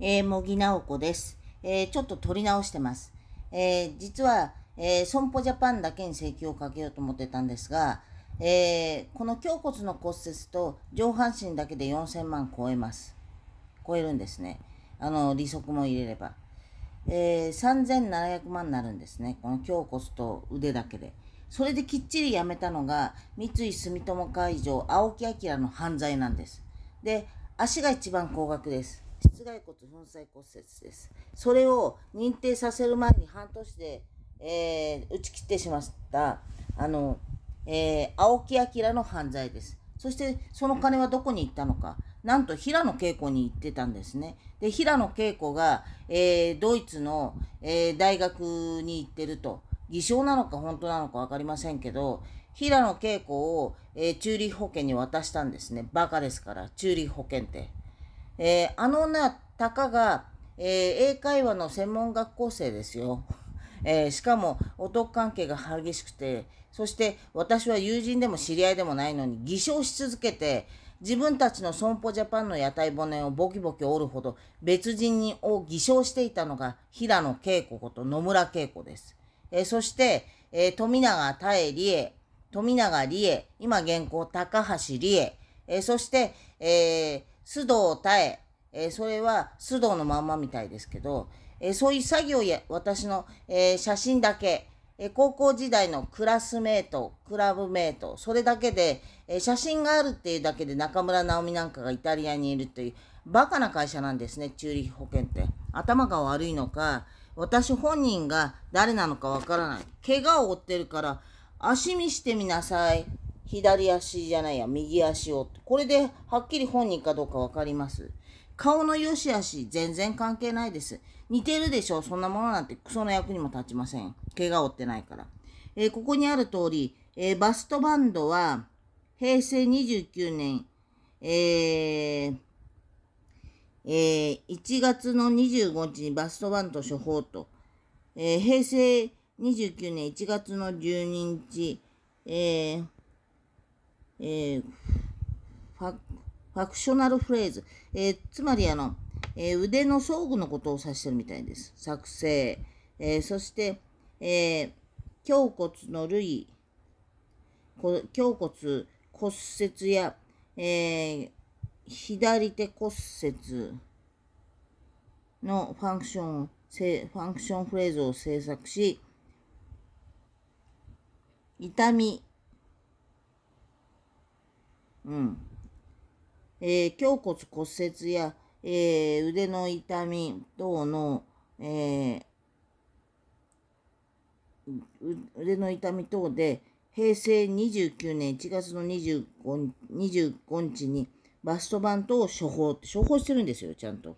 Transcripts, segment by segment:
えー、茂木直子です。えー、ちょっと撮り直してます。えー、実は、えー、損保ジャパンだけに請求をかけようと思ってたんですが、えー、この胸骨の骨折と上半身だけで4000万超えます。超えるんですね。あの、利息も入れれば。えー、3700万になるんですね。この胸骨と腕だけで。それできっちりやめたのが、三井住友海上、青木明の犯罪なんです。で、足が一番高額です。室外骨粉砕骨折です。それを認定させる前に半年で、えー、打ち切ってしまった、あの、えー、青木明の犯罪です。そして、その金はどこに行ったのか。なんと平野恵子に行ってたんですね。で、平野恵子が、えー、ドイツの、えー、大学に行ってると。偽証なのか本当なのか分かりませんけど、平野恵子を、えー、中立保険に渡したんですね。バカですから、中立保険って。えー、あのな、たかが、えー、英会話の専門学校生ですよ。えー、しかも男関係が激しくて、そして私は友人でも知り合いでもないのに偽証し続けて、自分たちの損保ジャパンの屋台骨をボキボキ折るほど別人を偽証していたのが平野恵子こと野村恵子です。えー、そして、えー、富永多理恵、富永理恵、今現行高橋理恵、えー、そして、えー、須藤耐えー、それは須藤のまんまみたいですけど、えー、そういう作業や私の、えー、写真だけ、え高校時代のクラスメート、クラブメート、それだけで、え写真があるっていうだけで中村直美なんかがイタリアにいるという、バカな会社なんですね、チューリヒ保険って。頭が悪いのか、私本人が誰なのかわからない。怪我を負ってるから、足見してみなさい。左足じゃないや、右足を。これではっきり本人かどうかわかります。顔の良し悪し全然関係ないです。似てるでしょそんなものなんてクソの役にも立ちません。怪我を負ってないから。えー、ここにある通り、えー、バストバンドは平成29年、えーえー、1月の25日にバストバンド処方と、えー、平成29年1月の12日、えーえー、ファファクショナルフレーズ、えー、つまりあの、えー、腕の装具のことを指してるみたいです。作成、えそして、え胸骨の類、胸骨骨折や、え左手骨折のファンクション、ファンクションフレーズを制作し、痛み、うん。えー、胸骨骨折や、えー、腕の痛み等の、えー、腕の痛み等で、平成29年1月の 25, 25日にバストバンを処方、処方してるんですよ、ちゃんと。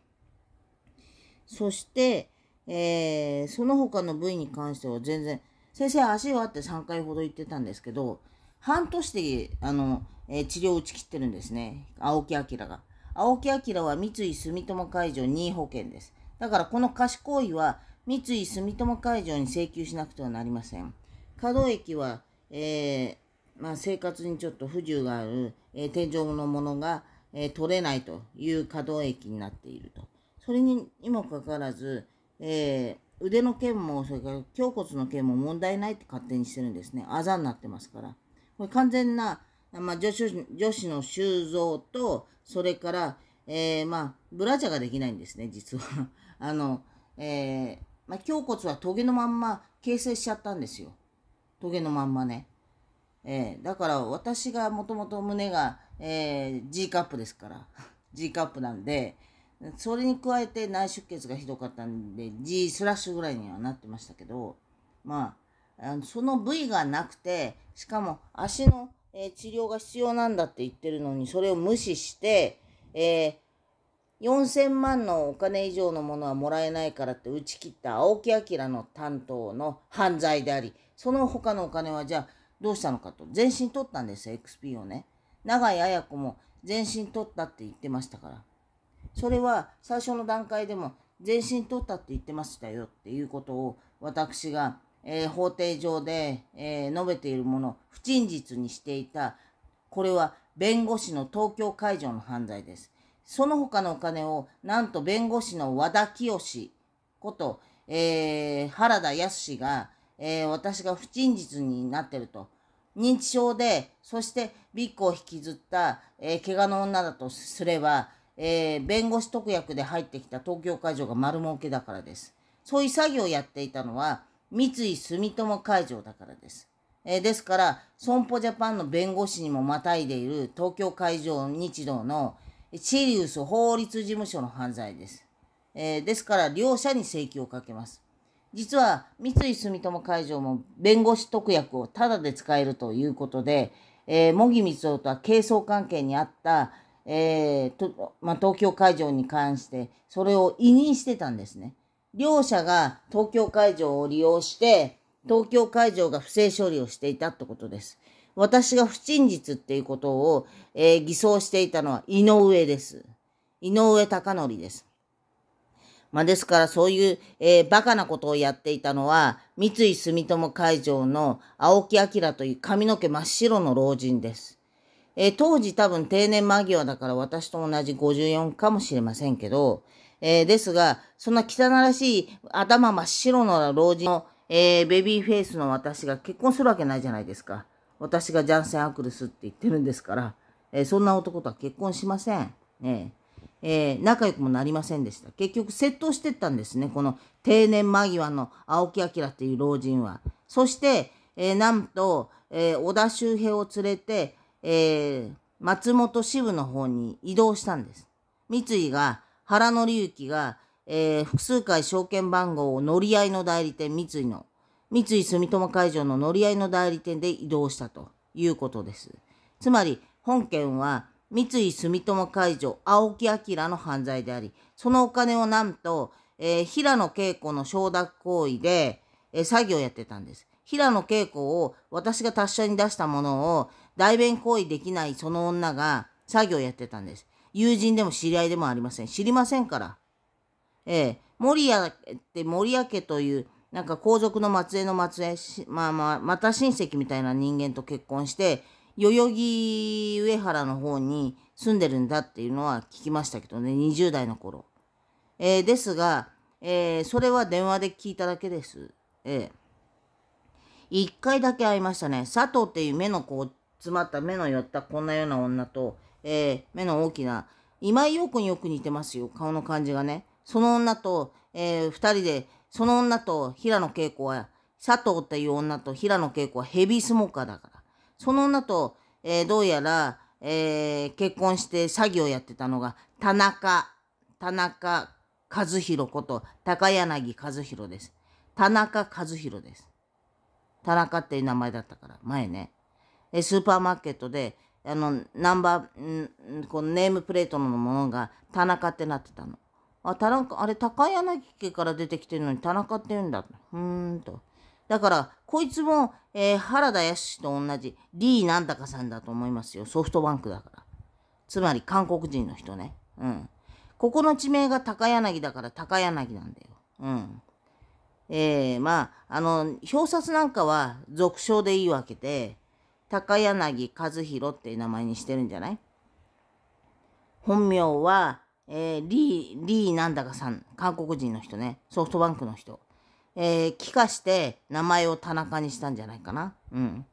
そして、えー、その他の部位に関しては全然、先生足はあって3回ほど行ってたんですけど、半年で、あの、えー、治療を打ち切ってるんですね。青木明が。青木明は三井住友海上任意保険です。だからこの貸し行為は三井住友海上に請求しなくてはなりません。可動域は、えー、まあ、生活にちょっと不自由がある、えー、天井のものが、えー、取れないという可動域になっていると。それにもかかわらず、えー、腕の腱も、それから胸骨の件も問題ないって勝手にしてるんですね。あざになってますから。これ完全なまあ、女子女子の修造と、それから、えー、まあ、ブラジャーができないんですね、実は。あの、えー、まあ、胸骨はトゲのまんま形成しちゃったんですよ。トゲのまんまね。えー、だから私がもともと胸が、えー、G カップですから、G カップなんで、それに加えて内出血がひどかったんで、G スラッシュぐらいにはなってましたけど、まあ、あのその部位がなくて、しかも足のえー、治療が必要なんだって言ってるのに、それを無視して、えー、4000万のお金以上のものはもらえないからって打ち切った青木明の担当の犯罪であり、その他のお金はじゃあどうしたのかと、全身取ったんですよ、XP をね。永井綾子も全身取ったって言ってましたから。それは最初の段階でも全身取ったって言ってましたよっていうことを私がえー、法廷上で、えー、述べているもの不陳実にしていた、これは弁護士の東京会場の犯罪です。その他のお金を、なんと弁護士の和田清こと、えー、原田康が、えー、私が不陳実になってると。認知症で、そしてビッグを引きずった、えー、怪我の女だとすれば、えー、弁護士特約で入ってきた東京会場が丸儲けだからです。そういう作業をやっていたのは、三井住友海上だからです。えー、ですから、損保ジャパンの弁護士にもまたいでいる東京海上日動のシリウス法律事務所の犯罪です。えー、ですから、両者に請求をかけます。実は、三井住友海上も弁護士特約をタダで使えるということで、えー、茂木光夫とは係争関係にあった、えーとまあ、東京海上に関して、それを委任してたんですね。両者が東京会場を利用して、東京会場が不正処理をしていたってことです。私が不真実っていうことを、えー、偽装していたのは井上です。井上隆則です。まあ、ですからそういう、えー、バカなことをやっていたのは、三井住友会場の青木明という髪の毛真っ白の老人です。えー、当時多分定年間際だから私と同じ54かもしれませんけど、えー、ですが、そんな汚らしい頭真っ白の老人の、えー、ベビーフェイスの私が結婚するわけないじゃないですか。私がジャンセン・アクルスって言ってるんですから、えそんな男とは結婚しません。ねえー、仲良くもなりませんでした。結局、窃盗してったんですね。この定年間際の青木明っていう老人は。そして、えー、なんと、えー、小田周平を連れて、えー、松本支部の方に移動したんです。三井が、原則之が、えー、複数回証券番号を乗り合いの代理店三井の、三井住友海上の乗り合いの代理店で移動したということです。つまり、本件は三井住友海上青木明の犯罪であり、そのお金をなんと、えー、平野恵子の承諾行為で、えー、業をやってたんです。平野恵子を私が達者に出したものを、代弁行為できないその女が作業やってたんです。友人でも知り合いでもありません。知りませんから。ええ守谷って守谷家というなんか皇族の末裔の末裔まあまあまた親戚みたいな人間と結婚して代々木上原の方に住んでるんだっていうのは聞きましたけどね20代の頃、えー、ですが、えー、それは電話で聞いただけですええー、回だけ会いましたね佐藤っていう目の子詰まった目の寄ったこんなような女と、えー、目の大きな今井陽子によく似てますよ顔の感じがねその女と、えー、2人でその女と平野恵子は佐藤っていう女と平野恵子はヘビースモーカーだからその女と、えー、どうやら、えー、結婚して詐欺をやってたのが田中田中和弘こと高柳和弘です田中和弘です田中っていう名前だったから前ねえスーパーマーケットであのナンバーんこのネームプレートのものが田中ってなってたの。あ田中あれ高柳家から出てきてるのに田中って言うんだうーんと。だからこいつも、えー、原田康と同じーなんだかさんだと思いますよソフトバンクだから。つまり韓国人の人ね。うん。ここの地名が高柳だから高柳なんだよ。うん。えー、まああの表札なんかは俗称でいいわけで。高柳和弘っていう名前にしてるんじゃない本名は、えー、リー、リーなんだかさん。韓国人の人ね。ソフトバンクの人。えー、帰化して名前を田中にしたんじゃないかな。うん。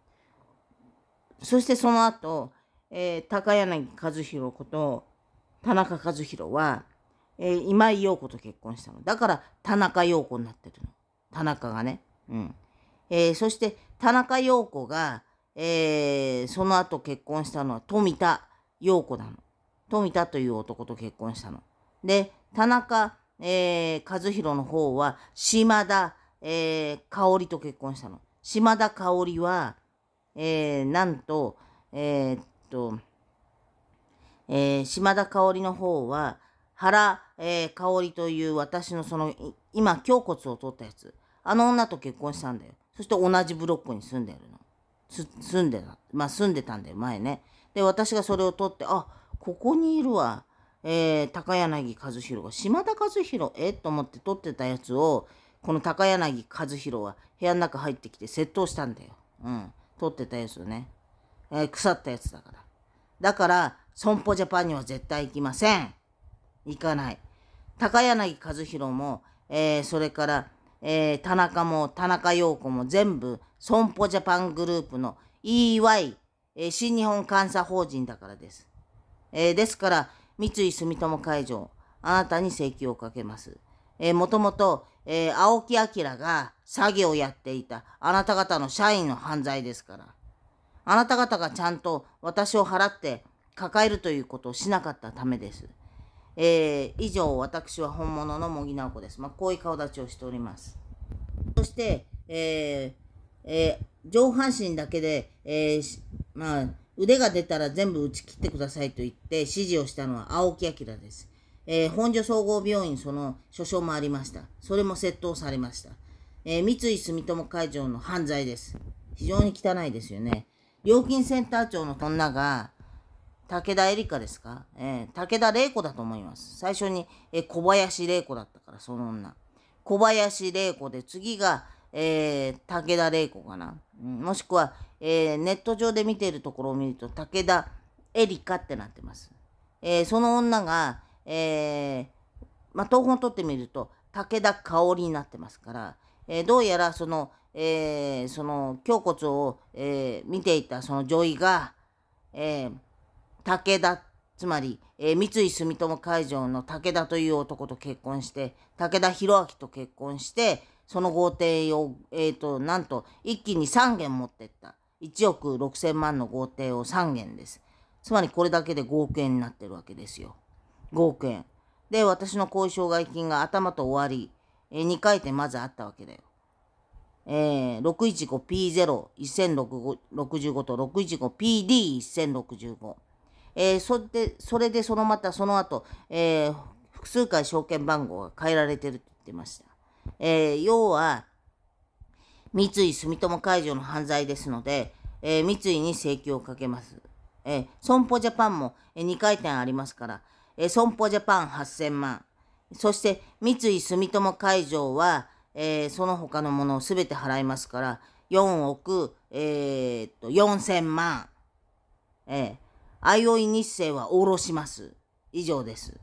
そしてその後、えー、高柳和弘こと田中和弘は、えー、今井陽子と結婚したの。だから田中陽子になってるの。田中がね。うん。えー、そして田中陽子が、えー、その後結婚したのは富田洋子なの。富田という男と結婚したの。で、田中、えー、和弘の方は島田、えー、香織と結婚したの。島田香織は、えー、なんと、えー、っと、えー、島田香織の方は、原、えー、香織という私のその、今、胸骨を取ったやつ。あの女と結婚したんだよ。そして同じブロックに住んでるの。住んでた、まあ、住んでたんだよ、前ね。で、私がそれを取って、あ、ここにいるわ。えー、高柳和弘が、島田和弘、えと思って取ってたやつを、この高柳和弘は部屋の中入ってきて窃盗したんだよ。うん。取ってたやつをね。えー、腐ったやつだから。だから、損保ジャパンには絶対行きません。行かない。高柳和弘も、えー、それから、えー、田中も、田中陽子も全部、損保ジャパングループの EY、え新日本監査法人だからです。えですから、三井住友海上、あなたに請求をかけます。えー、もともと、えー、青木明が詐欺をやっていたあなた方の社員の犯罪ですから。あなた方がちゃんと私を払って抱えるということをしなかったためです。えー、以上、私は本物の茂木直子です。まあ、こういう顔立ちをしております。そして、えーえー、上半身だけで、えー、まあ、腕が出たら全部打ち切ってくださいと言って指示をしたのは青木明です。えー、本所総合病院その所掌もありました。それも窃盗されました。えー、三井住友海上の犯罪です。非常に汚いですよね。料金センター長の女が、武田恵梨香ですか、えー、武田玲子だと思います。最初に、えー、小林玲子だったから、その女。小林玲子で、次が、えー、武田玲子かな、もしくは、えー、ネット上で見ているところを見ると武田エリカってなってます。えー、その女が、えまあ、東本取ってみると武田香織になってますから、えどうやらその、えその胸骨を、え見ていたその女医が、え武田つまり、え三井住友海上の武田という男と結婚して武田博明と結婚してその豪邸を、えっ、ー、と、なんと、一気に3軒持ってった。1億6千万の豪邸を3軒です。つまりこれだけで5億円になってるわけですよ。5億円。で、私の後遺障害金が頭と終わり、えー、2回転まずあったわけだよ。えー、615P01065 と 615PD1065。えー、そって、それでそのまたその後、えー、複数回証券番号が変えられてるって言ってました。えー、要は、三井住友海上の犯罪ですので、えー、三井に請求をかけます。えー、損保ジャパンも、えー、2回転ありますから、えー、損保ジャパン8000万、そして三井住友海上は、えー、その他のものをすべて払いますから、4億、えー、っと、4000万。えー、日清は下ろします。以上です。